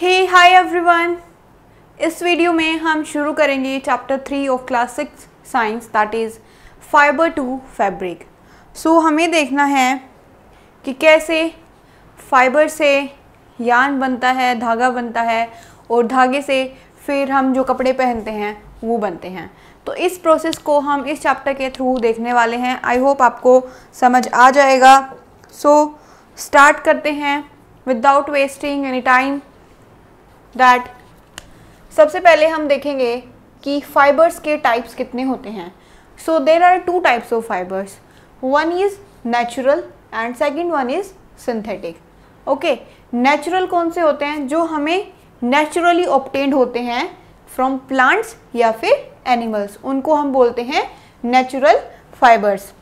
हे hi everyone इस video में हम शुरू करेंगे chapter three of class six science that is fibre to fabric so हमें देखना है कि कैसे फाइबर से यान बनता है धागा बनता है और धागे से फिर हम जो कपड़े पहनते हैं वो बनते हैं तो इस प्रोसेस को हम इस चैप्टर के थ्रू देखने वाले हैं आई होप आपको समझ आ जाएगा सो so, स्टार्ट करते हैं without wasting any time that सबसे पहले हम देखेंगे कि फाइबर्स के टाइप्स कितने होते हैं so there are two types of fibres one is natural and second one is synthetic okay natural कौन से होते हैं जो हमें नेचुरली ऑप्टेंड होते हैं फ्रॉम प्लांट्स या फिर एनिमल्स उनको हम बोलते हैं natural fibres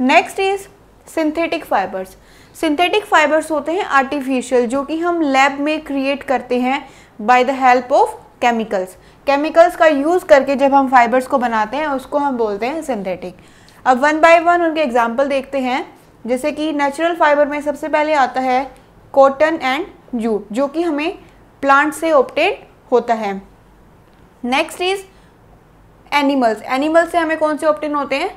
next is synthetic fibres synthetic fibres होते हैं आर्टिफिशियल जो कि हम लैब में क्रिएट करते हैं by the help of chemicals chemicals का यूज़ करके जब हम फाइबर्स को बनाते हैं उसको हम बोलते हैं सिंथेटिक अब वन बाय वन उनके एग्जाम्पल देखते हैं जैसे कि नेचुरल फाइबर में सबसे पहले आता है कॉटन एंड जूट जो कि हमें प्लांट से ऑप्टेड होता है नेक्स्ट इज एनिमल्स एनिमल्स से हमें कौन से ऑप्टेन होते हैं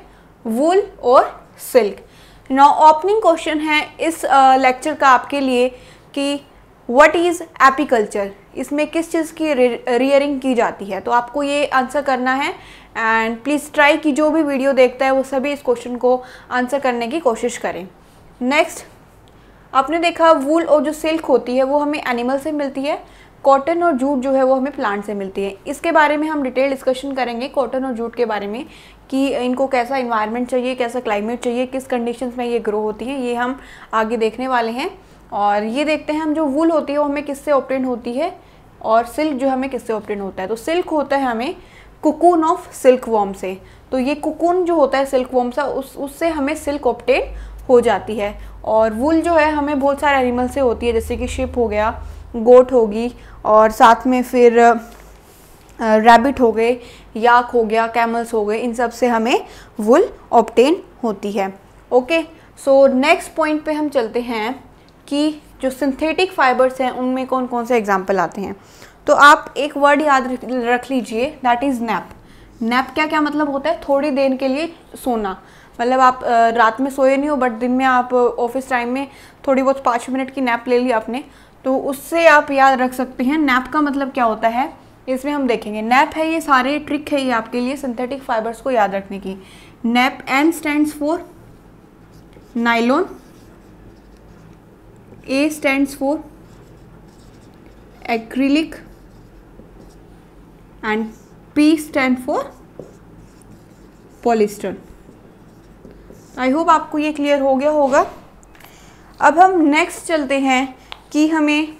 वूल और सिल्क नाउ ओपनिंग क्वेश्चन है इस लेक्चर uh, का आपके लिए कि व्हाट इज़ एपिकल्चर इसमें किस चीज़ की रियरिंग की जाती है तो आपको ये आंसर करना है एंड प्लीज़ ट्राई कि जो भी वीडियो देखता है वो सभी इस क्वेश्चन को आंसर करने की कोशिश करें नेक्स्ट आपने देखा वूल और जो सिल्क होती है वो हमें एनिमल से मिलती है कॉटन और जूट जो है वो हमें प्लांट से मिलती है इसके बारे में हम डिटेल डिस्कशन करेंगे कॉटन और जूट के बारे में कि इनको कैसा इन्वायरमेंट चाहिए कैसा क्लाइमेट चाहिए किस कंडीशंस में ये ग्रो होती है ये हम आगे देखने वाले हैं और ये देखते हैं हम जो वूल होती है वो हमें किससे ऑप्टेंट होती है और सिल्क जो हमें किससे ऑप्टेंट होता है तो सिल्क होता है हमें कुकून ऑफ सिल्क वॉम से तो ये कुकून जो होता है सिल्क वॉम सा उस उससे हमें सिल्क ऑप्टेन हो जाती है और वुल जो है हमें बहुत सारे एनिमल से होती है जैसे कि शिप हो गया गोट होगी और साथ में फिर रैबिट हो गए याक हो गया कैमल्स हो गए इन सब से हमें वुल ऑप्टेन होती है ओके सो नेक्स्ट पॉइंट पे हम चलते हैं कि जो सिंथेटिक फाइबर्स हैं उनमें कौन कौन से एग्जाम्पल आते हैं तो आप एक वर्ड याद रख लीजिए दैट इज़ नैप नैप क्या क्या मतलब होता है थोड़ी देर के लिए सोना मतलब आप रात में सोए नहीं हो बट दिन में आप ऑफिस टाइम में थोड़ी बहुत पाँच मिनट की नैप ले ली आपने तो उससे आप याद रख सकते हैं नैप का मतलब क्या होता है इसमें हम देखेंगे नैप है ये सारे ट्रिक है ये आपके लिए सिंथेटिक फाइबर्स को याद रखने की nap N stands for nylon A stand for acrylic and P stand for polyester I hope आपको ये क्लियर हो गया होगा अब हम नेक्स्ट चलते हैं कि हमें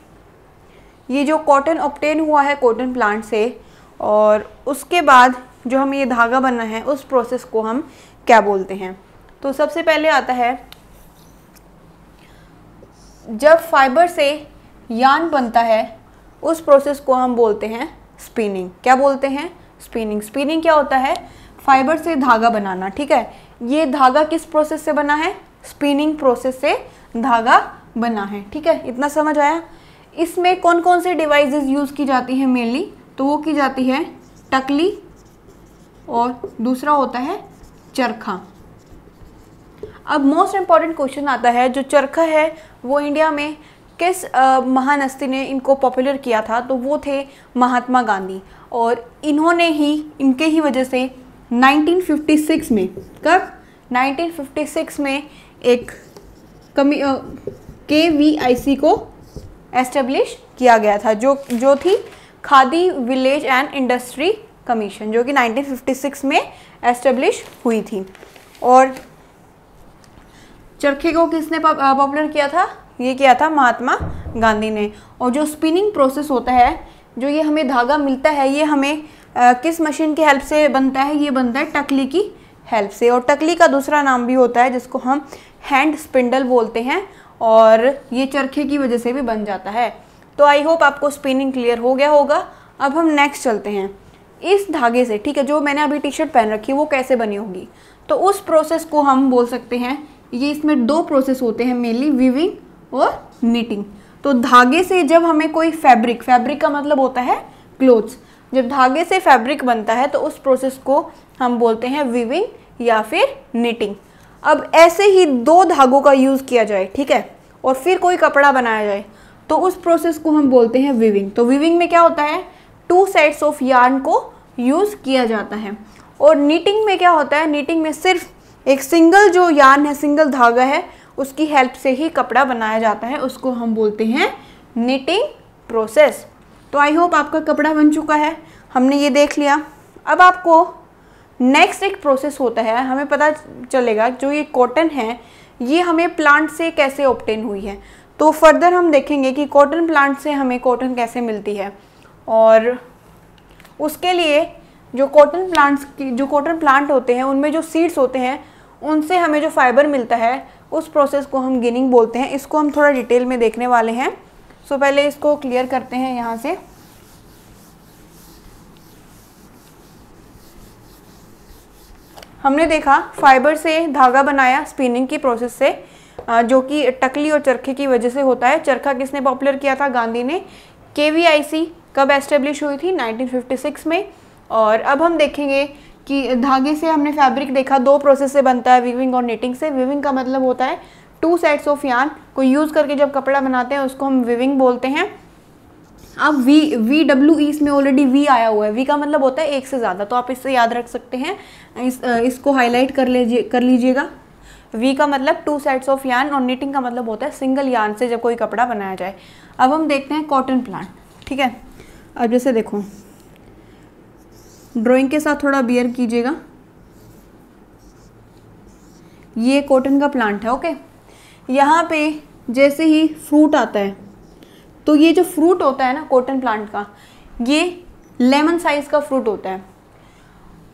ये जो कॉटन ऑप्टेन हुआ है कॉटन प्लांट से और उसके बाद जो हमें ये धागा बनना है उस प्रोसेस को हम क्या बोलते हैं तो सबसे पहले आता है जब फाइबर से यान बनता है उस प्रोसेस को हम बोलते हैं स्पिनिंग क्या बोलते हैं स्पिनिंग स्पिनिंग क्या होता है फाइबर से धागा बनाना ठीक है ये धागा किस प्रोसेस से बना है स्पिनिंग प्रोसेस से धागा बना है ठीक है इतना समझ आया इसमें कौन कौन से डिवाइसेस यूज़ की जाती हैं मेनली तो वो की जाती है टकली और दूसरा होता है चरखा अब मोस्ट इम्पॉर्टेंट क्वेश्चन आता है जो चरखा है वो इंडिया में किस महानस्ती ने इनको पॉपुलर किया था तो वो थे महात्मा गांधी और इन्होंने ही इनके ही वजह से 1956 में कब 1956 में एक कमी के वी आई सी को एस्टेब्लिश किया गया था जो जो थी Khadi village and industry commission जो कि 1956 में एस्टेब्लिश हुई थी और चरखे को किसने पॉपुलर किया था ये किया था महात्मा गांधी ने और जो स्पिनिंग प्रोसेस होता है जो ये हमें धागा मिलता है ये हमें आ, किस मशीन की हेल्प से बनता है ये बनता है टकली की हेल्प से और टकली का दूसरा नाम भी होता है जिसको हम हैंड स्पिंडल बोलते हैं और ये चरखे की वजह से भी बन जाता है तो आई होप आपको स्पिनिंग क्लियर हो गया होगा अब हम नेक्स्ट चलते हैं इस धागे से ठीक है जो मैंने अभी टी शर्ट पहन रखी है वो कैसे बनी होगी तो उस प्रोसेस को हम बोल सकते हैं ये इसमें दो प्रोसेस होते हैं मेनली वीविंग और नीटिंग तो धागे से जब हमें कोई फैब्रिक फैब्रिक का मतलब होता है क्लोथ्स जब धागे से फैब्रिक बनता है तो उस प्रोसेस को हम बोलते हैं वीविंग या फिर नीटिंग अब ऐसे ही दो धागों का यूज़ किया जाए ठीक है और फिर कोई कपड़ा बनाया जाए तो उस प्रोसेस को हम बोलते हैं वीविंग तो वीविंग में क्या होता है टू सेट्स ऑफ यार्न को यूज़ किया जाता है और नीटिंग में क्या होता है नीटिंग में सिर्फ एक सिंगल जो यान है सिंगल धागा है उसकी हेल्प से ही कपड़ा बनाया जाता है उसको हम बोलते हैं निटिंग प्रोसेस तो आई होप आपका कपड़ा बन चुका है हमने ये देख लिया अब आपको नेक्स्ट एक प्रोसेस होता है हमें पता चलेगा जो ये कॉटन है ये हमें प्लांट से कैसे ऑप्टेन हुई है तो फर्दर हम देखेंगे कि कॉटन प्लांट से हमें कॉटन कैसे मिलती है और उसके लिए जो कॉटन प्लांट्स की जो कॉटन प्लांट होते हैं उनमें जो सीड्स होते हैं उनसे हमें जो फाइबर मिलता है उस प्रोसेस को हम गिनिंग बोलते हैं इसको हम थोड़ा डिटेल में देखने वाले हैं सो पहले इसको क्लियर करते हैं यहाँ से हमने देखा फाइबर से धागा बनाया स्पिनिंग की प्रोसेस से जो कि टकली और चरखे की वजह से होता है चरखा किसने पॉपुलर किया था गांधी ने के कब एस्टेब्लिश हुई थी 1956 में और अब हम देखेंगे कि धागे से हमने फैब्रिक देखा दो प्रोसेस से बनता है वीविंग और निटिंग से वीविंग का मतलब होता है टू सेट्स ऑफ यान को यूज़ करके जब कपड़ा बनाते हैं उसको हम विविंग बोलते हैं अब वी वी डब्ल्यू ई इसमें ऑलरेडी वी आया हुआ है वी का मतलब होता है एक से ज़्यादा तो आप इससे याद रख सकते हैं इस इसको हाईलाइट कर लीजिए कर लीजिएगा वी का मतलब टू सेट्स ऑफ यान और निटिंग का मतलब होता है सिंगल यान से जब कोई कपड़ा बनाया जाए अब हम देखते हैं कॉटन प्लांट ठीक है अब जैसे देखो ड्राइंग के साथ थोड़ा बियर कीजिएगा ये कॉटन का प्लांट है ओके यहाँ पे जैसे ही फ्रूट आता है तो ये जो फ्रूट होता है ना कॉटन प्लांट का ये लेमन साइज़ का फ्रूट होता है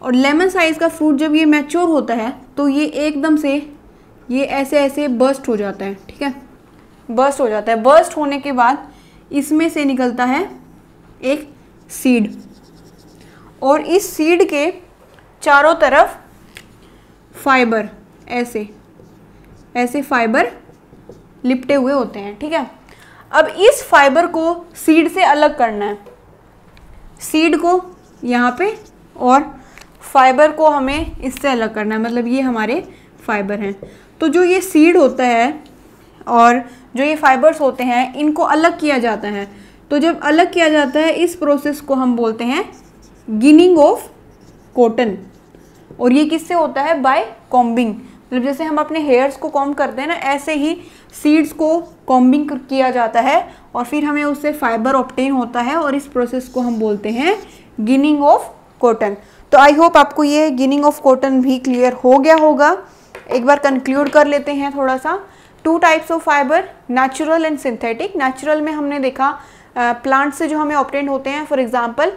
और लेमन साइज़ का फ्रूट जब ये मैच्योर होता है तो ये एकदम से ये ऐसे ऐसे बर्स्ट हो जाता है ठीक है बर्स्ट हो जाता है बर्स्ट होने के बाद इसमें से निकलता है एक सीड और इस सीड के चारों तरफ फाइबर ऐसे ऐसे फाइबर लिपटे हुए होते हैं ठीक है अब इस फाइबर को सीड से अलग करना है सीड को यहाँ पे और फाइबर को हमें इससे अलग करना है मतलब ये हमारे फाइबर हैं तो जो ये सीड होता है और जो ये फाइबर्स होते हैं इनको अलग किया जाता है तो जब अलग किया जाता है इस प्रोसेस को हम बोलते हैं गिनिंग ऑफ कॉटन और ये किससे होता है बाय कॉम्बिंग मतलब जैसे हम अपने हेयर्स को कॉम्ब करते हैं ना ऐसे ही सीड्स को कॉम्बिंग किया जाता है और फिर हमें उससे फाइबर ऑप्टेन होता है और इस प्रोसेस को हम बोलते हैं गिनिंग ऑफ कॉटन तो आई होप आपको ये गिनिंग ऑफ कॉटन भी क्लियर हो गया होगा एक बार कंक्लूड कर लेते हैं थोड़ा सा two types of fibre natural and synthetic natural में हमने देखा प्लांट से जो हमें ऑप्टेन होते हैं for example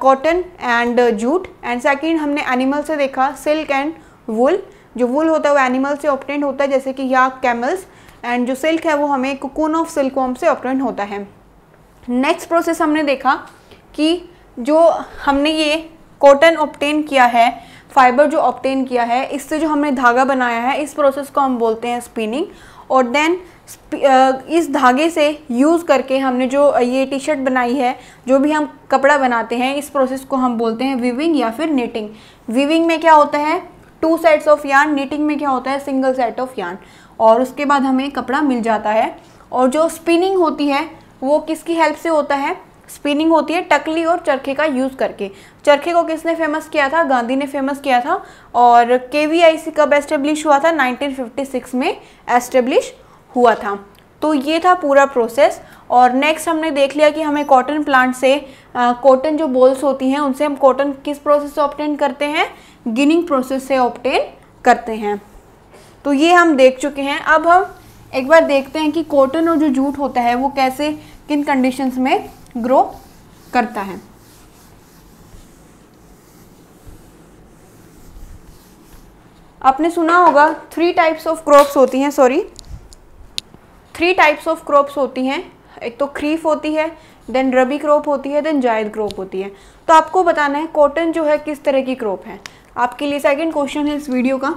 cotton and jute and second हमने एनिमल से देखा सिल्क एंड वुल जो वुल होता है वो एनिमल से ऑप्टेन होता है जैसे कि या कैमल्स एंड जो सिल्क है वो हमें कोकोन ऑफ सिल्क वॉम से ऑप्टेन होता है नेक्स्ट प्रोसेस हमने देखा कि जो हमने ये कॉटन ऑप्टेन किया है फाइबर जो ऑप्टेन किया है इससे जो हमने धागा बनाया है इस प्रोसेस को हम बोलते हैं स्पिनिंग और देन इस धागे से यूज़ करके हमने जो ये टी शर्ट बनाई है जो भी हम कपड़ा बनाते हैं इस प्रोसेस को हम बोलते हैं वीविंग या फिर नेटिंग वीविंग में क्या होता है two sets of yarn knitting में क्या होता है सिंगल सेट ऑफ यान और उसके बाद हमें कपड़ा मिल जाता है और जो स्पिनिंग होती है वो किसकी हेल्प से होता है स्पिनिंग होती है टकली और चरखे का यूज़ करके चरखे को किसने फेमस किया था गांधी ने फेमस किया था और के कब एस्टेब्लिश हुआ था 1956 में एस्टेब्लिश हुआ था तो ये था पूरा प्रोसेस और नेक्स्ट हमने देख लिया कि हमें कॉटन प्लांट से कॉटन जो बोल्स होती हैं उनसे हम कॉटन किस प्रोसेस से ऑप्टेन करते हैं गिनिंग प्रोसेस से ऑप्टेन करते हैं तो ये हम देख चुके हैं अब हम एक बार देखते हैं कि कॉटन और जो जूट होता है वो कैसे किन कंडीशंस में ग्रो करता है आपने सुना होगा थ्री टाइप्स ऑफ क्रॉप्स होती हैं sorry three types of crops होती हैं एक तो खरीफ होती है देन रबी क्रॉप होती है देन जायद क्रॉप होती है तो आपको बताना है कॉटन जो है किस तरह की क्रॉप है आपके लिए सेकेंड क्वेश्चन है इस वीडियो का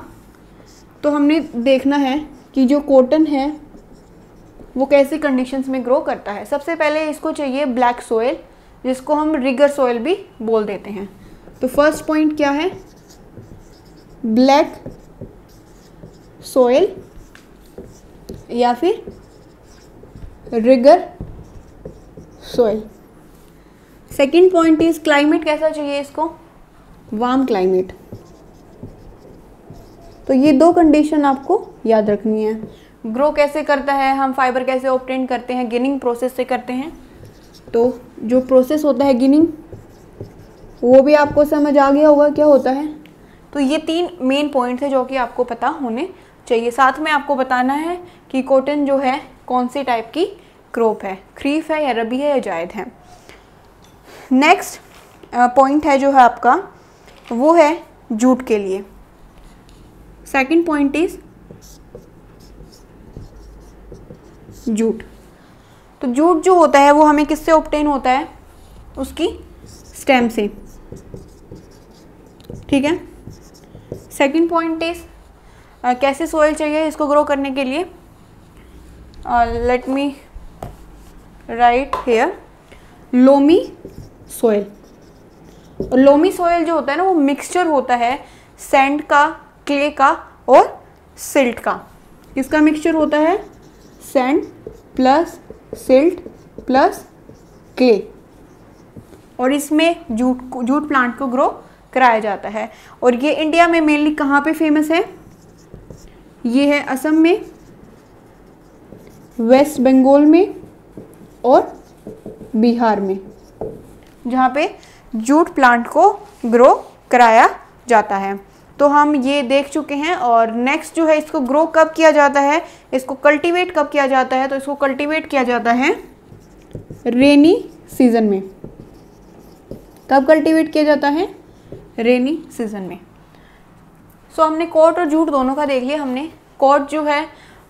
तो हमने देखना है कि जो कॉटन है वो कैसे कंडीशंस में ग्रो करता है सबसे पहले इसको चाहिए ब्लैक सोयल जिसको हम रिगर सोयल भी बोल देते हैं तो फर्स्ट पॉइंट क्या है ब्लैक सोयल या फिर regur soil second point is climate कैसा चाहिए इसको वार्म क्लाइमेट तो ये दो कंडीशन आपको याद रखनी है ग्रो कैसे करता है हम फाइबर कैसे ऑप्टेन करते हैं गिनिंग प्रोसेस से करते हैं तो जो प्रोसेस होता है गिनिंग वो भी आपको समझ आ गया होगा क्या होता है तो ये तीन मेन पॉइंट्स हैं जो कि आपको पता होने चाहिए साथ में आपको बताना है कि कॉटन जो है कौन सी टाइप की क्रोप है खरीफ है या रबी है या जायद है नेक्स्ट पॉइंट है जो है आपका वो है जूट के लिए सेकंड पॉइंट इज जूट तो जूट जो होता है वो हमें किससे ऑप्टेन होता है उसकी स्टेम से ठीक है सेकंड पॉइंट इज कैसे सोयल चाहिए इसको ग्रो करने के लिए uh, let me write loamy soil loamy soil जो होता है ना वो मिक्सचर होता है सैंड का क्ले का और सिल्ट का किसका मिक्सचर होता है sand plus silt plus clay और इसमें जूट जूट प्लांट को ग्रो कराया जाता है और ये इंडिया में मेनली कहाँ पे फेमस है ये है असम में वेस्ट बंगाल में और बिहार में जहाँ पे जूट प्लांट को ग्रो कराया जाता है तो हम ये देख चुके हैं और नेक्स्ट जो है इसको ग्रो कब किया जाता है इसको कल्टीवेट कब किया जाता है तो इसको कल्टीवेट किया जाता है रेनी सीजन में कब कल्टीवेट किया जाता है रेनी सीजन में सो so, हमने कोट और जूट दोनों का देख लिया हमने कोट जो है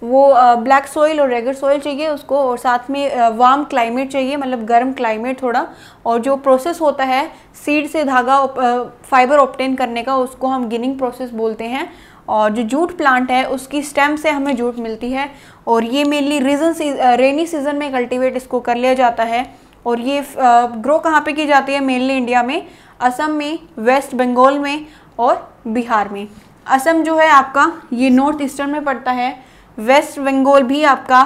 वो ब्लैक सॉइल और रेगर सॉइल चाहिए उसको और साथ में वार्म क्लाइमेट चाहिए मतलब गर्म क्लाइमेट थोड़ा और जो प्रोसेस होता है सीड से धागा फाइबर ऑप्टेन करने का उसको हम गिनिंग प्रोसेस बोलते हैं और जो जूट प्लांट है उसकी स्टेम से हमें जूट मिलती है और ये मेनली रीजन रेनी सीजन में कल्टिवेट इसको कर लिया जाता है और ये ग्रो कहाँ पे की जाती है मेनली इंडिया में असम में वेस्ट बंगाल में और बिहार में असम जो है आपका ये नॉर्थ ईस्टर्न में पड़ता है वेस्ट बंगाल भी आपका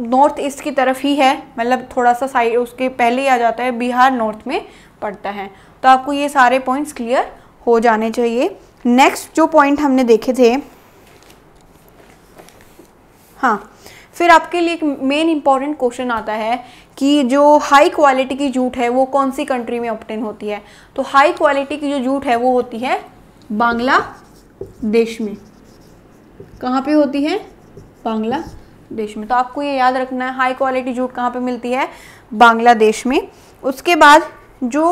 नॉर्थ ईस्ट की तरफ ही है मतलब थोड़ा सा साइड उसके पहले ही आ जाता है बिहार नॉर्थ में पड़ता है तो आपको ये सारे पॉइंट्स क्लियर हो जाने चाहिए नेक्स्ट जो पॉइंट हमने देखे थे हाँ फिर आपके लिए एक मेन इंपॉर्टेंट क्वेश्चन आता है कि जो हाई क्वालिटी की जूट है वो कौन सी कंट्री में ऑप्टेन होती है तो हाई क्वालिटी की जो जूट है वो होती है बांग्लादेश में कहाँ पे होती है बांग्लादेश में तो आपको ये याद रखना है हाई क्वालिटी जूट कहाँ पे मिलती है बांग्लादेश में उसके बाद जो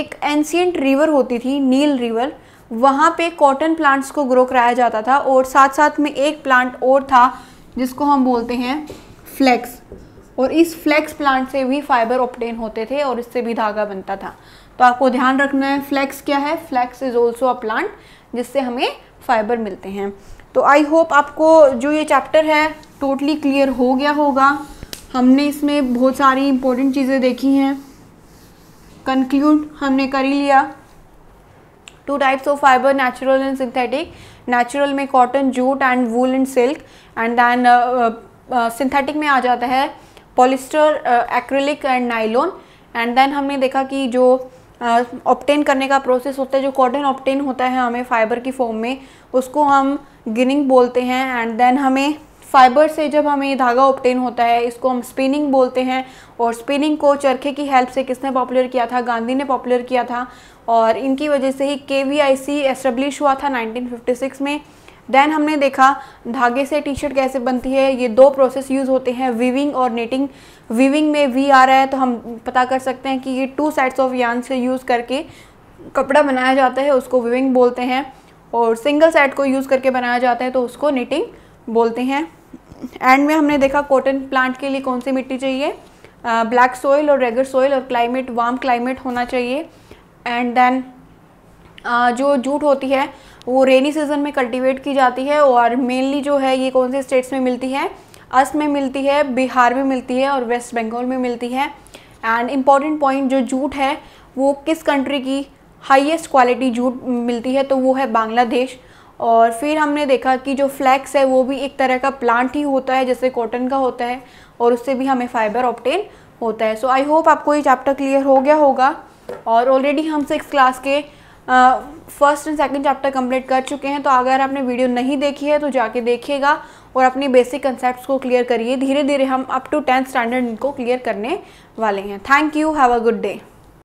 एक एंशियंट रिवर होती थी नील रिवर वहाँ पे कॉटन प्लांट्स को ग्रो कराया जाता था और साथ साथ में एक प्लांट और था जिसको हम बोलते हैं फ्लैक्स और इस फ्लैक्स प्लांट से भी फाइबर ऑप्टेन होते थे और इससे भी धागा बनता था तो आपको ध्यान रखना है फ्लैक्स क्या है flax is also a plant जिससे हमें फाइबर मिलते हैं तो आई होप आपको जो ये चैप्टर है टोटली क्लियर हो गया होगा हमने इसमें बहुत सारी इंपॉर्टेंट चीज़ें देखी हैं कंक्लूड हमने कर ही लिया two types of fibre natural and synthetic natural में cotton jute and wool and silk and then synthetic में आ जाता है polyester acrylic and nylon and then हमने देखा कि जो ऑप्टेन करने का प्रोसेस होता है जो कॉटन ऑप्टेन होता है हमें फाइबर की फॉर्म में उसको हम गिनिंग बोलते हैं एंड देन हमें फाइबर से जब हमें धागा ऑप्टेन होता है इसको हम स्पिनिंग बोलते हैं और स्पिनिंग को चरखे की हेल्प से किसने पॉपुलर किया था गांधी ने पॉपुलर किया था और इनकी वजह से ही के वी आई सी एस्टेब्लिश हुआ था नाइनटीन में देन हमने देखा धागे से टी शर्ट कैसे बनती है ये दो प्रोसेस यूज़ होते हैं वीविंग और नेटिंग वीविंग में वी आ रहा है तो हम पता कर सकते हैं कि ये टू साइड्स ऑफ यान से यूज़ करके कपड़ा बनाया जाता है उसको वीविंग बोलते हैं और सिंगल साइड को यूज़ करके बनाया जाता है तो उसको निटिंग बोलते हैं एंड में हमने देखा कॉटन प्लांट के लिए कौन सी मिट्टी चाहिए ब्लैक सोइल और रेगर सोइल और क्लाइमेट वार्म क्लाइमेट होना चाहिए एंड देन uh, जो जूट होती है वो रेनी सीजन में कल्टीवेट की जाती है और मेनली जो है ये कौन से स्टेट्स में मिलती है अस्त में मिलती है बिहार में मिलती है और वेस्ट बंगाल में मिलती है एंड इम्पॉर्टेंट पॉइंट जो जूट है वो किस कंट्री की हाईएस्ट क्वालिटी जूट मिलती है तो वो है बांग्लादेश और फिर हमने देखा कि जो फ्लैक्स है वो भी एक तरह का प्लांट ही होता है जैसे कॉटन का होता है और उससे भी हमें फाइबर ऑप्टेन होता है सो आई होप आपको ये चैप्टर क्लियर हो गया होगा और ऑलरेडी हम सिक्स क्लास के first and second chapter complete कर चुके हैं तो अगर आपने वीडियो नहीं देखी है तो जाके देखिएगा और अपने बेसिक कंसेप्ट को क्लियर करिए धीरे धीरे हम अप टू टेंथ स्टैंडर्ड इनको क्लियर करने वाले हैं thank you have a good day